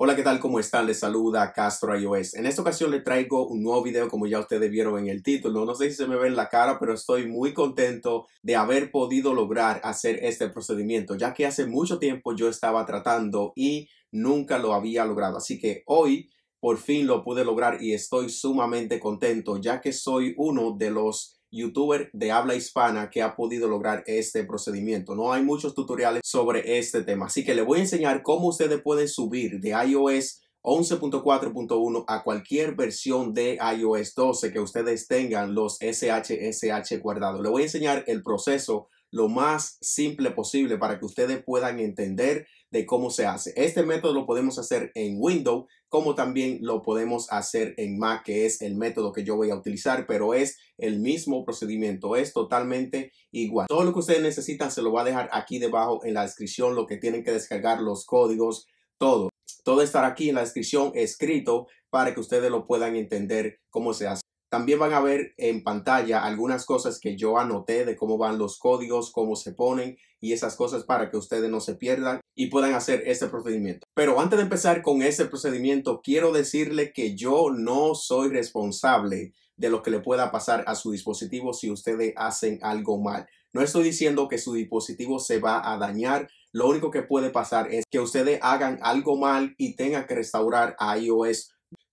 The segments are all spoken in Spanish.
Hola, ¿qué tal? ¿Cómo están? Les saluda Castro iOS. En esta ocasión les traigo un nuevo video, como ya ustedes vieron en el título. No sé si se me ve en la cara, pero estoy muy contento de haber podido lograr hacer este procedimiento, ya que hace mucho tiempo yo estaba tratando y nunca lo había logrado. Así que hoy por fin lo pude lograr y estoy sumamente contento, ya que soy uno de los youtuber de habla hispana que ha podido lograr este procedimiento. No hay muchos tutoriales sobre este tema, así que le voy a enseñar cómo ustedes pueden subir de iOS 11.4.1 a cualquier versión de iOS 12 que ustedes tengan los SHSH guardados. Le voy a enseñar el proceso lo más simple posible para que ustedes puedan entender de cómo se hace. Este método lo podemos hacer en Windows como también lo podemos hacer en Mac, que es el método que yo voy a utilizar, pero es el mismo procedimiento, es totalmente igual. Todo lo que ustedes necesitan se lo va a dejar aquí debajo en la descripción, lo que tienen que descargar, los códigos, todo. Todo estará aquí en la descripción escrito para que ustedes lo puedan entender cómo se hace. También van a ver en pantalla algunas cosas que yo anoté de cómo van los códigos, cómo se ponen y esas cosas para que ustedes no se pierdan y puedan hacer este procedimiento. Pero antes de empezar con ese procedimiento, quiero decirle que yo no soy responsable de lo que le pueda pasar a su dispositivo si ustedes hacen algo mal. No estoy diciendo que su dispositivo se va a dañar. Lo único que puede pasar es que ustedes hagan algo mal y tengan que restaurar iOS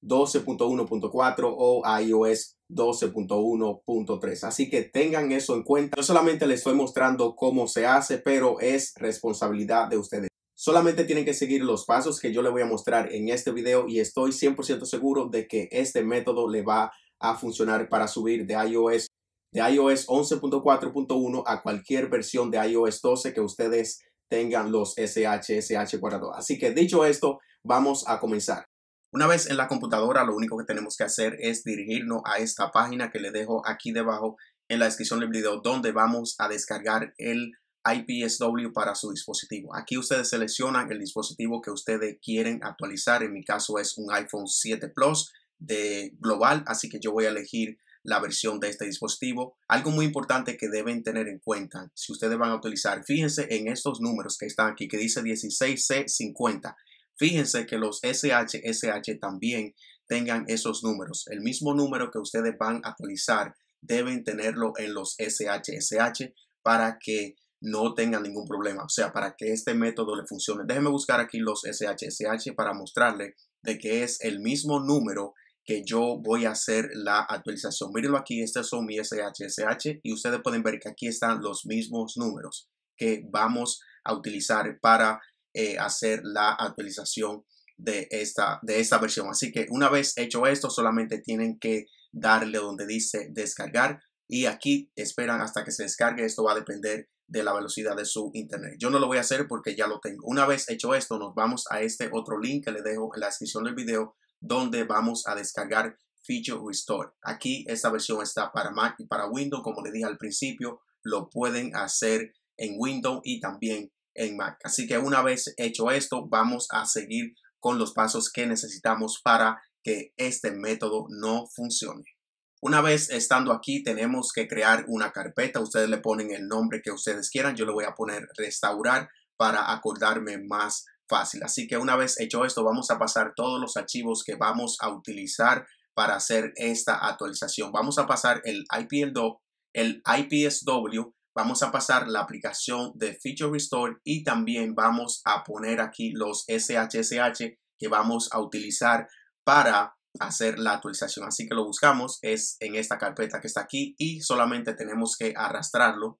12.1.4 o iOS 12.1.3. Así que tengan eso en cuenta. Yo solamente les estoy mostrando cómo se hace, pero es responsabilidad de ustedes. Solamente tienen que seguir los pasos que yo les voy a mostrar en este video y estoy 100% seguro de que este método le va a funcionar para subir de iOS de iOS 11.4.1 a cualquier versión de iOS 12 que ustedes tengan los SHSH 42 Así que dicho esto, vamos a comenzar. Una vez en la computadora, lo único que tenemos que hacer es dirigirnos a esta página que le dejo aquí debajo en la descripción del video, donde vamos a descargar el IPSW para su dispositivo. Aquí ustedes seleccionan el dispositivo que ustedes quieren actualizar. En mi caso es un iPhone 7 Plus de global, así que yo voy a elegir la versión de este dispositivo. Algo muy importante que deben tener en cuenta si ustedes van a utilizar, fíjense en estos números que están aquí, que dice 16C50. Fíjense que los SHSH también tengan esos números. El mismo número que ustedes van a actualizar deben tenerlo en los SHSH para que no tengan ningún problema. O sea, para que este método le funcione. Déjenme buscar aquí los SHSH para mostrarle de que es el mismo número que yo voy a hacer la actualización. Mírenlo aquí, estos son mis SHSH y ustedes pueden ver que aquí están los mismos números que vamos a utilizar para eh, hacer la actualización de esta, de esta versión. Así que una vez hecho esto, solamente tienen que darle donde dice descargar y aquí esperan hasta que se descargue. Esto va a depender de la velocidad de su internet. Yo no lo voy a hacer porque ya lo tengo. Una vez hecho esto, nos vamos a este otro link que le dejo en la descripción del video donde vamos a descargar Feature Restore. Aquí esta versión está para Mac y para Windows. Como le dije al principio, lo pueden hacer en Windows y también en Mac. Así que una vez hecho esto, vamos a seguir con los pasos que necesitamos para que este método no funcione. Una vez estando aquí, tenemos que crear una carpeta. Ustedes le ponen el nombre que ustedes quieran. Yo le voy a poner restaurar para acordarme más fácil. Así que una vez hecho esto, vamos a pasar todos los archivos que vamos a utilizar para hacer esta actualización. Vamos a pasar el el IPSW vamos a pasar la aplicación de Feature Restore y también vamos a poner aquí los SHSH que vamos a utilizar para hacer la actualización. Así que lo buscamos, es en esta carpeta que está aquí y solamente tenemos que arrastrarlo.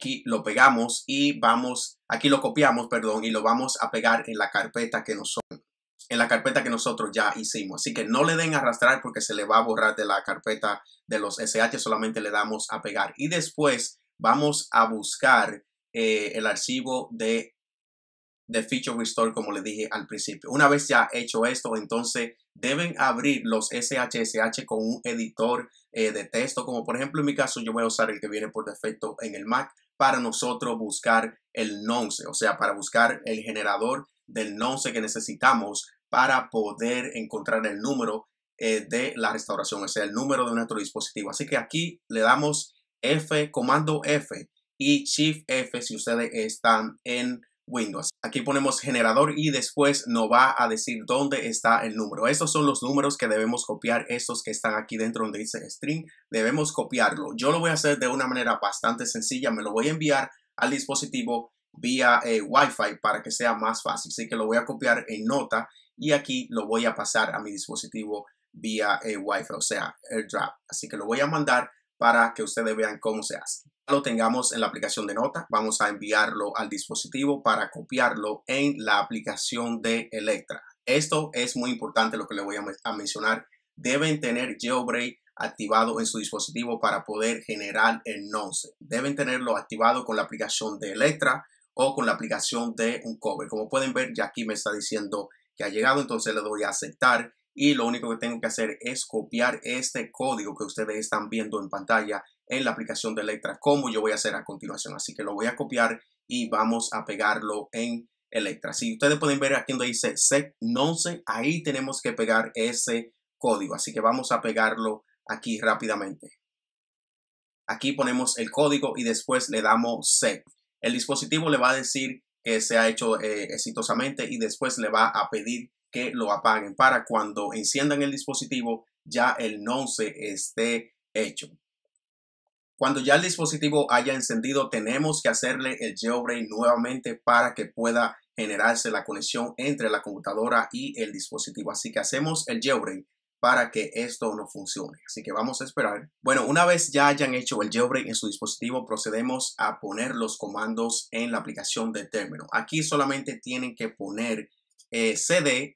Aquí lo pegamos y vamos, aquí lo copiamos, perdón, y lo vamos a pegar en la carpeta que nosotros, en la carpeta que nosotros ya hicimos. Así que no le den arrastrar porque se le va a borrar de la carpeta de los SH, solamente le damos a pegar. Y después vamos a buscar eh, el archivo de, de Feature Restore, como le dije al principio. Una vez ya hecho esto, entonces deben abrir los SHSH con un editor eh, de texto, como por ejemplo en mi caso yo voy a usar el que viene por defecto en el Mac para nosotros buscar el nonce, o sea, para buscar el generador del nonce que necesitamos para poder encontrar el número eh, de la restauración, o sea, el número de nuestro dispositivo. Así que aquí le damos F, comando F y Shift F si ustedes están en Windows. Aquí ponemos generador y después nos va a decir dónde está el número. Estos son los números que debemos copiar, estos que están aquí dentro donde dice string, debemos copiarlo. Yo lo voy a hacer de una manera bastante sencilla, me lo voy a enviar al dispositivo vía eh, Wi-Fi para que sea más fácil. Así que lo voy a copiar en nota y aquí lo voy a pasar a mi dispositivo vía eh, Wi-Fi, o sea, AirDrop. Así que lo voy a mandar para que ustedes vean cómo se hace. Lo tengamos en la aplicación de nota, vamos a enviarlo al dispositivo para copiarlo en la aplicación de Electra. Esto es muy importante lo que le voy a, mencionar. Deben tener geobray activado en su dispositivo para poder generar el nonce. Deben tenerlo activado con la aplicación de Electra o con la aplicación de un cover. Como pueden ver, ya aquí me está diciendo que ha llegado, entonces le doy a aceptar y lo único que tengo que hacer es copiar este código que ustedes están viendo en pantalla en la aplicación de Electra, como yo voy a hacer a continuación. Así que lo voy a copiar y vamos a pegarlo en Electra. Si ustedes pueden ver aquí donde dice set 11, ahí tenemos que pegar ese código. Así que vamos a pegarlo aquí rápidamente. Aquí ponemos el código y después le damos set. El dispositivo le va a decir que se ha hecho eh, exitosamente y después le va a pedir que lo apaguen para cuando enciendan el dispositivo ya el nonce esté hecho. Cuando ya el dispositivo haya encendido, tenemos que hacerle el jailbreak nuevamente para que pueda generarse la conexión entre la computadora y el dispositivo. Así que hacemos el jailbreak para que esto no funcione. Así que vamos a esperar. Bueno, una vez ya hayan hecho el jailbreak en su dispositivo, procedemos a poner los comandos en la aplicación de término. Aquí solamente tienen que poner eh,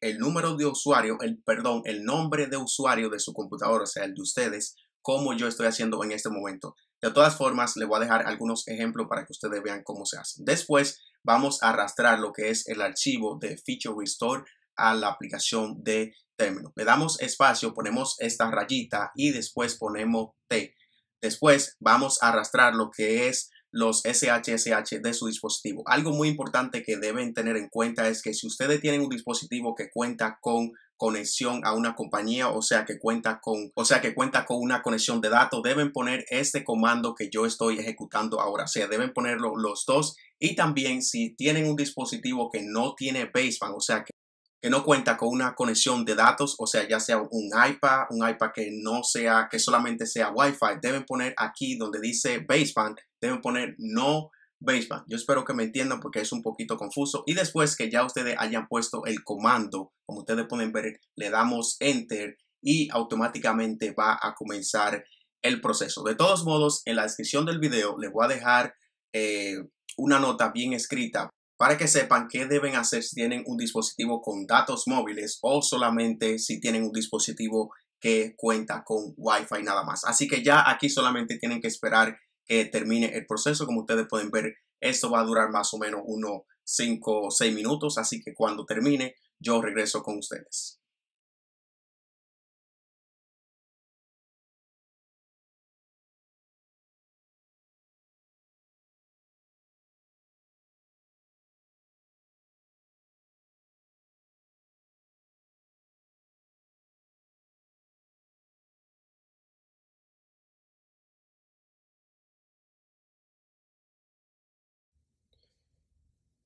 el número de usuario, el, perdón, el nombre de usuario de su computadora, o sea, el de ustedes, como yo estoy haciendo en este momento. De todas formas, le voy a dejar algunos ejemplos para que ustedes vean cómo se hace. Después, vamos a arrastrar lo que es el archivo de Feature Restore a la aplicación de término. Le damos espacio, ponemos esta rayita y después ponemos T. Después vamos a arrastrar lo que es los SHSH de su dispositivo. Algo muy importante que deben tener en cuenta es que si ustedes tienen un dispositivo que cuenta con conexión a una compañía, o sea que cuenta con, o sea que cuenta con una conexión de datos, deben poner este comando que yo estoy ejecutando ahora. O sea, deben ponerlo los dos. Y también si tienen un dispositivo que no tiene baseband, o sea que no cuenta con una conexión de datos, o sea, ya sea un iPad, un iPad que no sea, que solamente sea Wi-Fi, deben poner aquí donde dice baseband, deben poner no baseband. Yo espero que me entiendan porque es un poquito confuso. Y después que ya ustedes hayan puesto el comando, como ustedes pueden ver, le damos enter y automáticamente va a comenzar el proceso. De todos modos, en la descripción del video les voy a dejar eh, una nota bien escrita para que sepan qué deben hacer si tienen un dispositivo con datos móviles o solamente si tienen un dispositivo que cuenta con Wi-Fi nada más. Así que ya aquí solamente tienen que esperar que termine el proceso. Como ustedes pueden ver, esto va a durar más o menos unos 5 o 6 minutos, así que cuando termine, yo regreso con ustedes.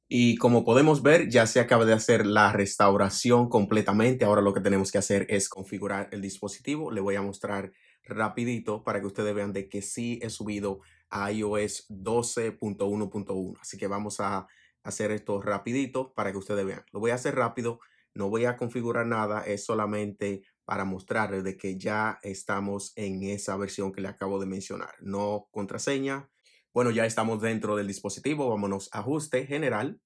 Y como podemos ver, ya se acaba de hacer la restauración completamente. Ahora lo que tenemos que hacer es configurar el dispositivo. Le voy a mostrar rapidito para que ustedes vean de que sí he subido a iOS 12.1.1. Así que vamos a hacer esto rapidito para que ustedes vean. Lo voy a hacer rápido. No voy a configurar nada. Es solamente para mostrarles de que ya estamos en esa versión que le acabo de mencionar. No contraseña, bueno, ya estamos dentro del dispositivo, vámonos a ajuste general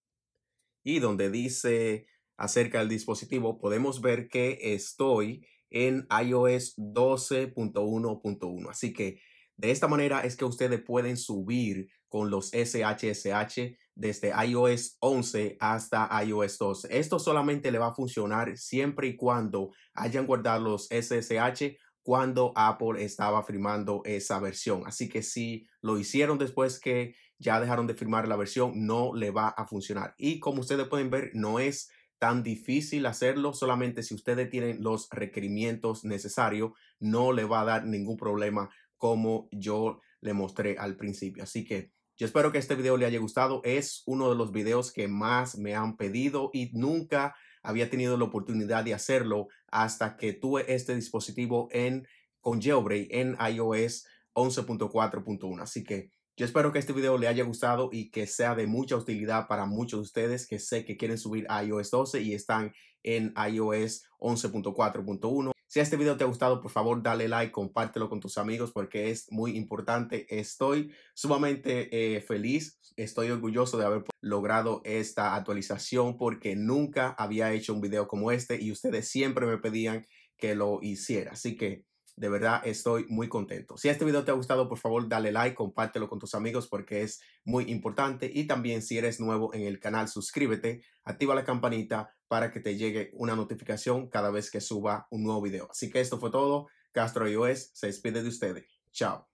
y donde dice acerca del dispositivo podemos ver que estoy en iOS 12.1.1. Así que de esta manera es que ustedes pueden subir con los SHSH desde iOS 11 hasta iOS 12. Esto solamente le va a funcionar siempre y cuando hayan guardado los SSH cuando Apple estaba firmando esa versión. Así que si lo hicieron después que ya dejaron de firmar la versión, no le va a funcionar. Y como ustedes pueden ver, no es tan difícil hacerlo, solamente si ustedes tienen los requerimientos necesarios, no le va a dar ningún problema como yo le mostré al principio. Así que yo espero que este video le haya gustado. Es uno de los videos que más me han pedido y nunca había tenido la oportunidad de hacerlo hasta que tuve este dispositivo en, con Jailbreak en iOS 11.4.1. Así que yo espero que este video le haya gustado y que sea de mucha utilidad para muchos de ustedes que sé que quieren subir a iOS 12 y están en iOS 11.4.1. Si este video te ha gustado, por favor, dale like, compártelo con tus amigos porque es muy importante. Estoy sumamente eh, feliz, estoy orgulloso de haber logrado esta actualización porque nunca había hecho un video como este y ustedes siempre me pedían que lo hiciera. Así que de verdad estoy muy contento. Si este video te ha gustado, por favor, dale like, compártelo con tus amigos porque es muy importante. Y también si eres nuevo en el canal, suscríbete, activa la campanita para que te llegue una notificación cada vez que suba un nuevo video. Así que esto fue todo. Castro iOS se despide de ustedes. Chao.